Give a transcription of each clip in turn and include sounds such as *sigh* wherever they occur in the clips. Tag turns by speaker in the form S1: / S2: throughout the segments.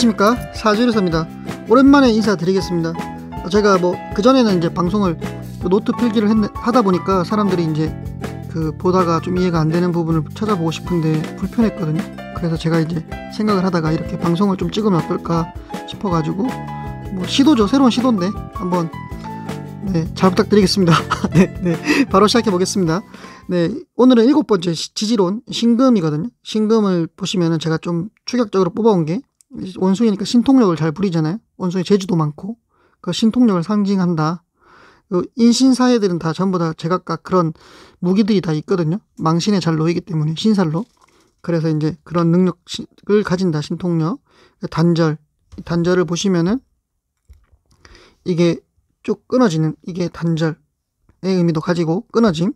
S1: 안녕하십니까 사주일사입니다 오랜만에 인사드리겠습니다 제가 뭐 그전에는 이제 방송을 노트 필기를 했, 하다 보니까 사람들이 이제 그 보다가 좀 이해가 안 되는 부분을 찾아보고 싶은데 불편했거든요 그래서 제가 이제 생각을 하다가 이렇게 방송을 좀 찍으면 어떨까 싶어가지고 뭐 시도죠 새로운 시도인데 한번 네, 잘 부탁드리겠습니다. *laughs* 네, 네, 바로 시작해 보겠습니다. 네, 오늘은 일곱 번째 지지론 신금이거든요. 신금을 보시면은 제가 좀 추격적으로 뽑아온 게 원숭이니까 신통력을 잘 부리잖아요. 원숭이 재주도 많고 그 신통력을 상징한다. 그 인신사회들은 다 전부 다 제각각 그런 무기들이 다 있거든요. 망신에 잘 놓이기 때문에 신살로. 그래서 이제 그런 능력을 가진다 신통력. 단절 단절을 보시면은 이게 쭉 끊어지는 이게 단절의 의미도 가지고 끊어짐.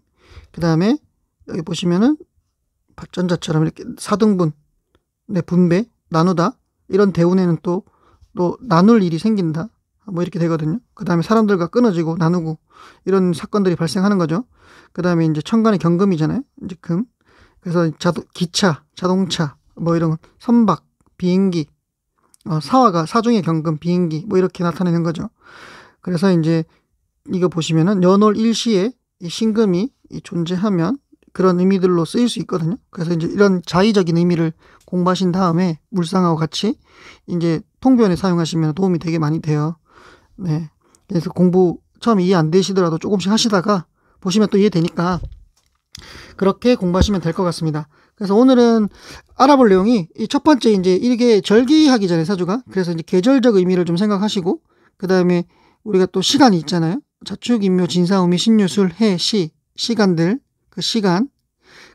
S1: 그 다음에 여기 보시면은 전자처럼 이렇게 사등분 네, 분배 나누다 이런 대운에는 또, 또 나눌 일이 생긴다. 뭐 이렇게 되거든요. 그 다음에 사람들과 끊어지고 나누고 이런 사건들이 발생하는 거죠. 그 다음에 이제 천간의 경금이잖아요. 이제 금. 그래서 자도, 기차, 자동차, 뭐 이런 선박, 비행기, 어, 사화가 사중의 경금, 비행기 뭐 이렇게 나타내는 거죠. 그래서 이제 이거 보시면은 연월 일시에 이 신금이 이 존재하면 그런 의미들로 쓰일 수 있거든요. 그래서 이제 이런 자의적인 의미를 공부하신 다음에 물상하고 같이 이제 통변에 사용하시면 도움이 되게 많이 돼요. 네. 그래서 공부 처음 이해 안 되시더라도 조금씩 하시다가 보시면 또 이해되니까 그렇게 공부하시면 될 것 같습니다. 그래서 오늘은 알아볼 내용이 이첫 번째 이제 이게 절기하기 전에 사주가 그래서 이제 계절적 의미를 좀 생각하시고 그 다음에 우리가 또 시간이 있잖아요. 자축, 임묘진사 우미, 신유술, 해, 시, 시간들 그 시간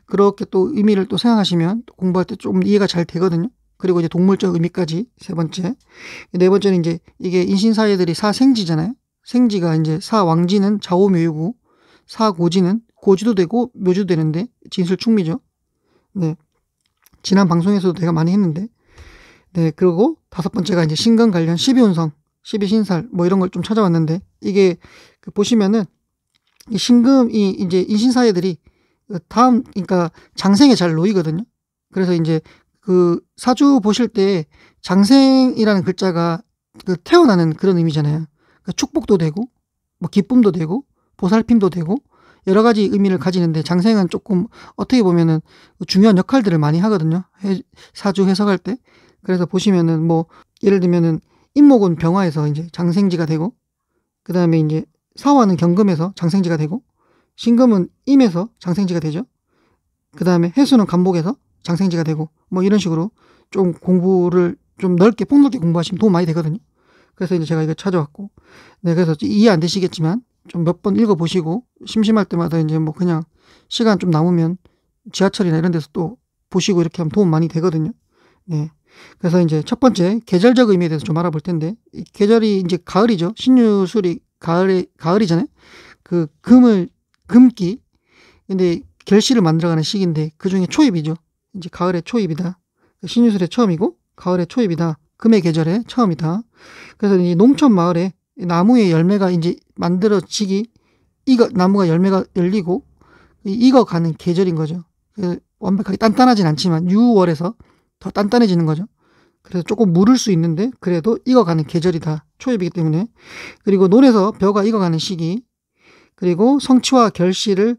S1: 그렇게 또 의미를 또 생각하시면 공부할 때 좀 이해가 잘 되거든요. 그리고 이제 동물적 의미까지 세 번째. 네 번째는 이제 이게 인신사회들이 사생지잖아요. 생지가 이제 사왕지는 좌우묘유고 사고지는 고지도 되고 묘지도 되는데 진술충미죠. 네. 지난 방송에서도 제가 많이 했는데. 네. 그리고 다섯 번째가 이제 신강 관련 12운성, 12신살 뭐 이런 걸 좀 찾아왔는데 이게 그 보시면은 이 신금이 이제 인신사회들이 다음 그러니까 장생에 잘 놓이거든요. 그래서 이제 그 사주 보실 때 장생이라는 글자가 그 태어나는 그런 의미잖아요. 그러니까 축복도 되고 뭐 기쁨도 되고 보살핌도 되고 여러 가지 의미를 가지는데 장생은 조금 어떻게 보면은 그 중요한 역할들을 많이 하거든요. 해, 사주 해석할 때. 그래서 보시면은 뭐 예를 들면은 임목은 병화에서 이제 장생지가 되고 그다음에 이제 사화는 경금에서 장생지가 되고 신금은 임에서 장생지가 되죠. 그 다음에 해수는 간복에서 장생지가 되고 뭐 이런 식으로 좀 공부를 좀 넓게 폭넓게 공부하시면 도움 많이 되거든요. 그래서 이제 제가 이거 찾아왔고, 네 그래서 이해 안 되시겠지만 좀 몇 번 읽어보시고 심심할 때마다 이제 뭐 그냥 시간 좀 남으면 지하철이나 이런 데서 또 보시고 이렇게 하면 도움 많이 되거든요. 네. 그래서 이제 첫 번째 계절적 의미에 대해서 좀 알아볼 텐데 이 계절이 이제 가을이죠. 신유술이 가을이 가을이잖아요. 그 금을 금기. 근데 결실을 만들어가는 시기인데 그 중에 초입이죠. 이제 가을의 초입이다. 신유술의 처음이고 가을의 초입이다. 금의 계절의 처음이다. 그래서 이 농촌 마을에 나무의 열매가 이제 만들어지기 이거 나무가 열매가 열리고 익어가는 계절인 거죠. 그 완벽하게 단단하진 않지만 6월에서 더 단단해지는 거죠. 그래서 조금 무를 수 있는데 그래도 익어가는 계절이다. 초입이기 때문에 그리고 논에서 벼가 익어가는 시기 그리고 성취와 결실을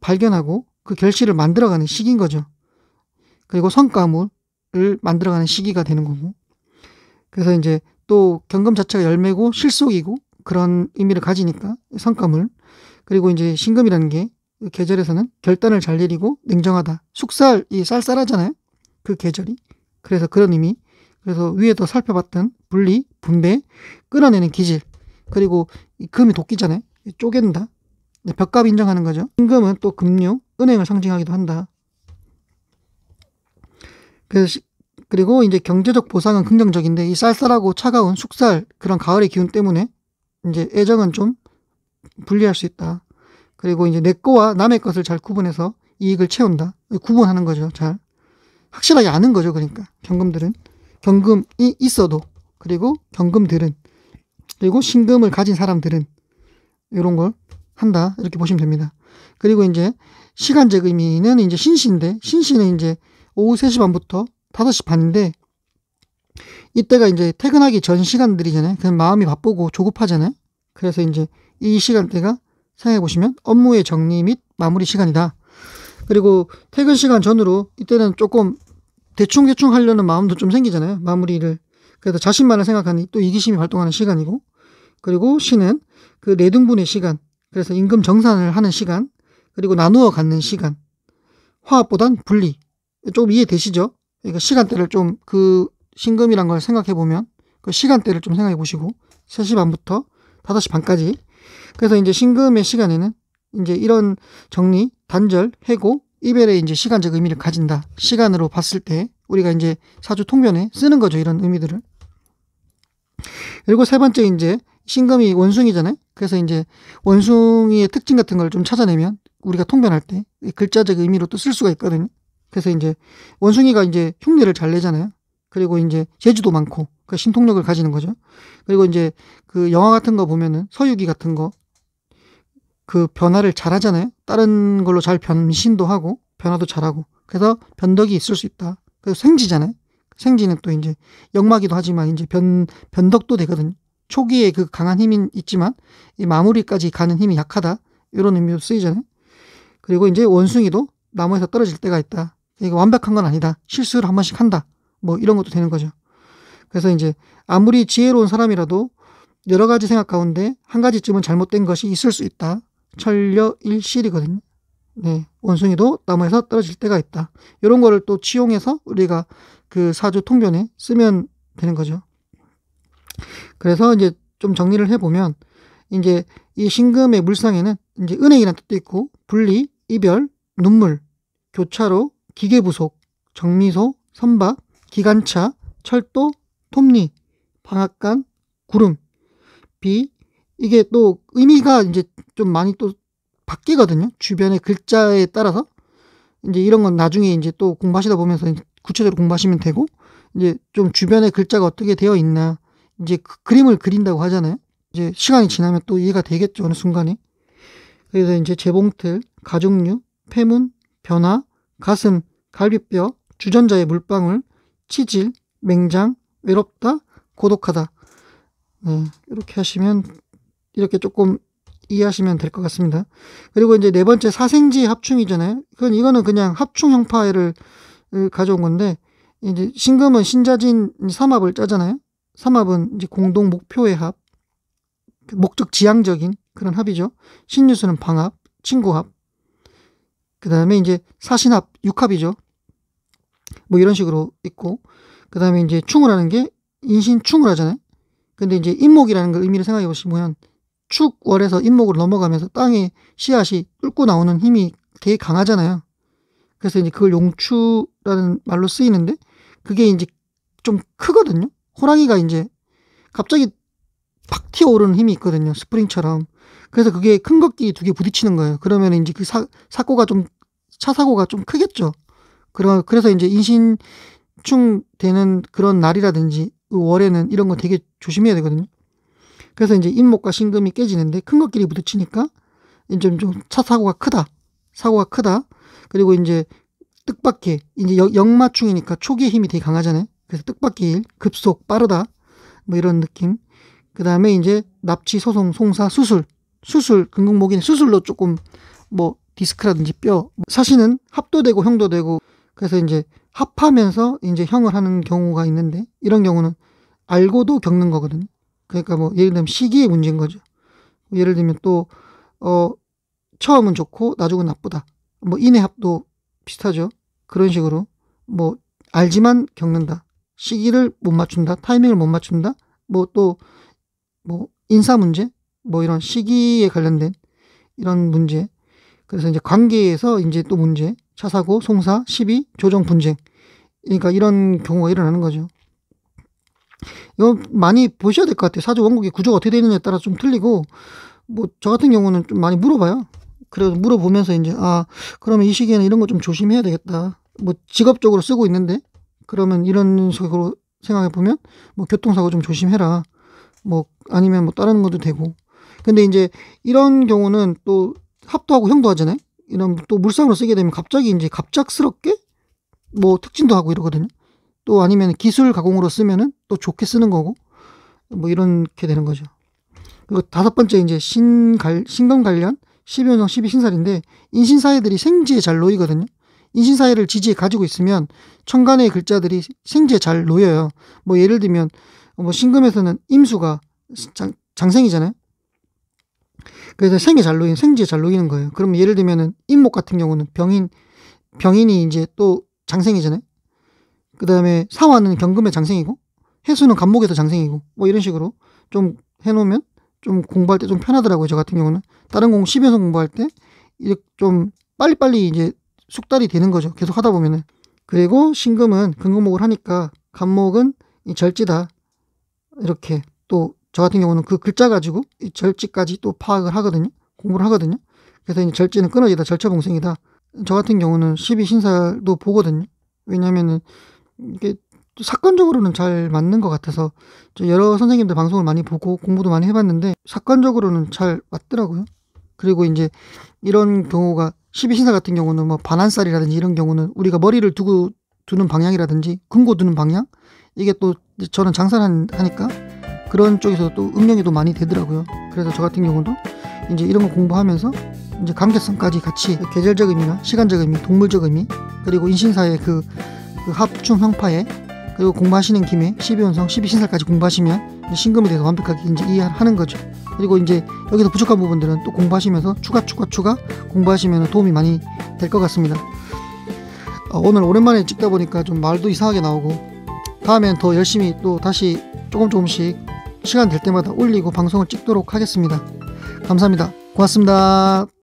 S1: 발견하고 그 결실을 만들어가는 시기인 거죠. 그리고 성과물을 만들어가는 시기가 되는 거고. 그래서 이제 또 경금 자체가 열매고 실속이고 그런 의미를 가지니까 성과물. 그리고 이제 신금이라는 게그 계절에서는 결단을 잘 내리고 냉정하다. 숙살이 쌀쌀하잖아요. 그 계절이. 그래서 그런 의미. 그래서 위에서 살펴봤던 분리, 분배, 끌어내는 기질. 그리고 금이 도끼잖아요. 쪼갠다. 네, 벽값 인정하는 거죠. 임금은 또 금융, 은행을 상징하기도 한다. 그래서 그리고 이제 경제적 보상은 긍정적인데 이 쌀쌀하고 차가운 숙살 그런 가을의 기운 때문에 이제 애정은 좀 분리할 수 있다. 그리고 이제 내 거와 남의 것을 잘 구분해서 이익을 채운다. 구분하는 거죠. 잘 확실하게 아는 거죠. 그러니까 경금들은 경금이 있어도 그리고 경금들은 그리고 신금을 가진 사람들은 이런 걸 한다. 이렇게 보시면 됩니다. 그리고 이제 시간적 의미는 이제 신시인데 신시는 이제 오후 3시 반부터 5시 반인데 이때가 이제 퇴근하기 전 시간들이잖아요. 그냥 마음이 바쁘고 조급하잖아요. 그래서 이제 이 시간대가 생각해 보시면 업무의 정리 및 마무리 시간이다. 그리고 퇴근 시간 전으로 이때는 조금 대충대충 하려는 마음도 좀 생기잖아요. 마무리를. 그래서 자신만을 생각하니 또 이기심이 발동하는 시간이고. 그리고 시는 그 내등분의 시간, 그래서 임금 정산을 하는 시간, 그리고 나누어 갖는 시간, 화합보단 분리. 좀 이해되시죠? 그러니까 시간대를 좀 그 신금이란 걸 생각해 보면 그 시간대를 좀 생각해 보시고 3시 반부터 5시 반까지. 그래서 이제 신금의 시간에는 이제 이런 정리, 단절, 해고, 이별의 이제 시간적 의미를 가진다. 시간으로 봤을 때 우리가 이제 사주 통변에 쓰는 거죠. 이런 의미들을. 그리고 세 번째 이제 신금이 원숭이잖아요. 그래서 이제 원숭이의 특징 같은 걸 좀 찾아내면 우리가 통변할 때 글자적 의미로 또 쓸 수가 있거든요. 그래서 이제 원숭이가 이제 흉내를 잘 내잖아요. 그리고 이제 재주도 많고 그 신통력을 가지는 거죠. 그리고 이제 그 영화 같은 거 보면은 서유기 같은 거 그 변화를 잘 하잖아요. 다른 걸로 잘 변신도 하고 변화도 잘하고 그래서 변덕이 있을 수 있다. 그래서 생지잖아요. 생지는 또 이제 역마기도 하지만 이제 변 변덕도 되거든요. 초기에 그 강한 힘이 있지만 이 마무리까지 가는 힘이 약하다 이런 의미로 쓰이잖아요. 그리고 이제 원숭이도 나무에서 떨어질 때가 있다. 이거 완벽한 건 아니다. 실수를 한 번씩 한다. 뭐 이런 것도 되는 거죠. 그래서 이제 아무리 지혜로운 사람이라도 여러 가지 생각 가운데 한 가지쯤은 잘못된 것이 있을 수 있다. 천려일실이거든요. 네, 원숭이도 나무에서 떨어질 때가 있다. 이런 거를 또 치용해서 우리가 그 사주 통변에 쓰면 되는 거죠. 그래서 이제 좀 정리를 해보면 이제 이 신금의 물상에는 이제 은행이라는 뜻도 있고 분리, 이별, 눈물, 교차로, 기계부속, 정미소, 선박, 기관차, 철도, 톱니, 방앗간, 구름, 비 이게 또 의미가 이제 좀 많이 또 바뀌거든요. 주변의 글자에 따라서 이제 이런 건 나중에 이제 또 공부하시다 보면서 구체적으로 공부하시면 되고 이제 좀 주변의 글자가 어떻게 되어 있나 이제 그 그림을 그린다고 하잖아요. 이제 시간이 지나면 또 이해가 되겠죠. 어느 순간에. 그래서 이제 재봉틀, 가죽류, 폐문, 변화, 가슴, 갈비뼈, 주전자의 물방울, 치질, 맹장, 외롭다, 고독하다. 네, 이렇게 하시면 이렇게 조금 이해하시면 될 것 같습니다. 그리고 이제 네 번째 사생지 합충이잖아요. 그건 이거는 그냥 합충 형파를 가져온 건데 이제 신금은 신자진 삼합을 짜잖아요. 삼합은 이제 공동 목표의 합, 목적 지향적인 그런 합이죠. 신유수는 방합, 친구합, 그 다음에 이제 사신합, 육합이죠. 뭐 이런 식으로 있고, 그 다음에 이제 충을하는게 인신충을 하잖아요. 근데 이제 임목이라는걸 의미를 생각해 보시면 축월에서 임목으로 넘어가면서 땅에 씨앗이 뚫고 나오는 힘이 되게 강하잖아요. 그래서 이제 그걸 용추라는 말로 쓰이는데 그게 이제 좀 크거든요. 호랑이가 이제 갑자기 팍 튀어오르는 힘이 있거든요. 스프링처럼. 그래서 그게 큰 것끼리 두 개 부딪히는 거예요. 그러면 이제 그 사, 사고가 좀, 차 사고가 좀 크겠죠. 그러, 그래서 이제 인신충 되는 그런 날이라든지 월에는 이런 거 되게 조심해야 되거든요. 그래서 이제 잇목과 신금이 깨지는데 큰 것끼리 부딪히니까 이제 좀 차 사고가 크다. 사고가 크다. 그리고 이제 뜻밖의 이제 역, 역마충이니까 초기의 힘이 되게 강하잖아요. 그래서 뜻밖의 일, 급속, 빠르다. 뭐 이런 느낌. 그 다음에 이제 납치, 소송, 송사, 수술. 수술, 근공목인 수술로 조금 뭐 디스크라든지 뼈. 사실은 합도되고 형도되고 그래서 이제 합하면서 이제 형을 하는 경우가 있는데 이런 경우는 알고도 겪는 거거든요. 그러니까 뭐 예를 들면 시기의 문제인 거죠. 예를 들면 또, 어, 처음은 좋고 나중은 나쁘다. 뭐 인해합도 비슷하죠. 그런 식으로 뭐 알지만 겪는다. 시기를 못 맞춘다, 타이밍을 못 맞춘다, 뭐 또 뭐 인사 문제, 뭐 이런 시기에 관련된 이런 문제. 그래서 이제 관계에서 이제 또 문제, 차사고, 송사, 시비, 조정 분쟁. 그러니까 이런 경우가 일어나는 거죠. 이거 많이 보셔야 될 것 같아요. 사주 원곡의 구조가 어떻게 되느냐에 따라 좀 틀리고, 뭐, 저 같은 경우는 좀 많이 물어봐요. 그래서 물어보면서 이제, 아, 그러면 이 시기에는 이런 거 좀 조심해야 되겠다. 뭐, 직업적으로 쓰고 있는데, 그러면 이런 식으로 생각해 보면 뭐 교통사고 좀 조심해라. 뭐 아니면 뭐 다른 것도 되고. 근데 이제 이런 경우는 또 합도하고 형도 하잖아요. 이런 또 물상으로 쓰게 되면 갑자기 이제 갑작스럽게 뭐 특진도 하고 이러거든요. 또 아니면 기술 가공으로 쓰면은 또 좋게 쓰는 거고 뭐 이렇게 되는 거죠. 그리고 다섯 번째 이제 신갈 신경 관련 12연성 12신살인데 인신사회들이 생지에 잘 놓이거든요. 인신사회를 지지해 가지고 있으면 천간의 글자들이 생지에 잘 놓여요. 뭐 예를 들면 뭐 신금에서는 임수가 장, 장생이잖아요. 그래서 생에 잘 놓인 생지에 잘 놓이는 거예요. 그럼 예를 들면은 임목 같은 경우는 병인 병인이 이제 또 장생이잖아요. 그 다음에 사화는 경금의 장생이고 해수는 간목에서 장생이고 뭐 이런 식으로 좀 해놓으면 좀 공부할 때 좀 편하더라고요. 저 같은 경우는 다른 공1 0에서 공부할 때 이렇게 좀 빨리빨리 이제 숙달이 되는 거죠. 계속 하다 보면은. 그리고 신금은 금금목을 하니까 간목은 이 절지다. 이렇게 또 저 같은 경우는 그 글자 가지고 이 절지까지 또 파악을 하거든요. 공부를 하거든요. 그래서 이 절지는 끊어지다, 절차봉생이다저 같은 경우는 12신살도 보거든요. 왜냐면은 이게 사건적으로는 잘 맞는 것 같아서 저 여러 선생님들 방송을 많이 보고 공부도 많이 해봤는데 사건적으로는 잘 맞더라고요. 그리고 이제 이런 경우가 12신사 같은 경우는 뭐 반환살이라든지 이런 경우는 우리가 머리를 두고 두는 방향이라든지 금고 두는 방향 이게 또 저는 장사를 하니까 그런 쪽에서 또음영이도 많이 되더라고요. 그래서 저 같은 경우도 이제 이런 거 공부하면서 이제 감개성까지 같이 계절적 의미나 시간적 의미, 동물적 의미 그리고 인신사의 그, 그 합충 형파의 그리고 공부하시는 김에 12운성, 12신사까지 공부하시면 신금에 대서 완벽하게 이제 이해하는 거죠. 그리고 이제 여기서 부족한 부분들은 또 공부하시면서 추가 추가 추가 공부하시면 도움이 많이 될 것 같습니다. 어, 오늘 오랜만에 찍다 보니까 좀 말도 이상하게 나오고 다음엔 더 열심히 또 다시 조금 조금씩 시간 될 때마다 올리고 방송을 찍도록 하겠습니다. 감사합니다. 고맙습니다.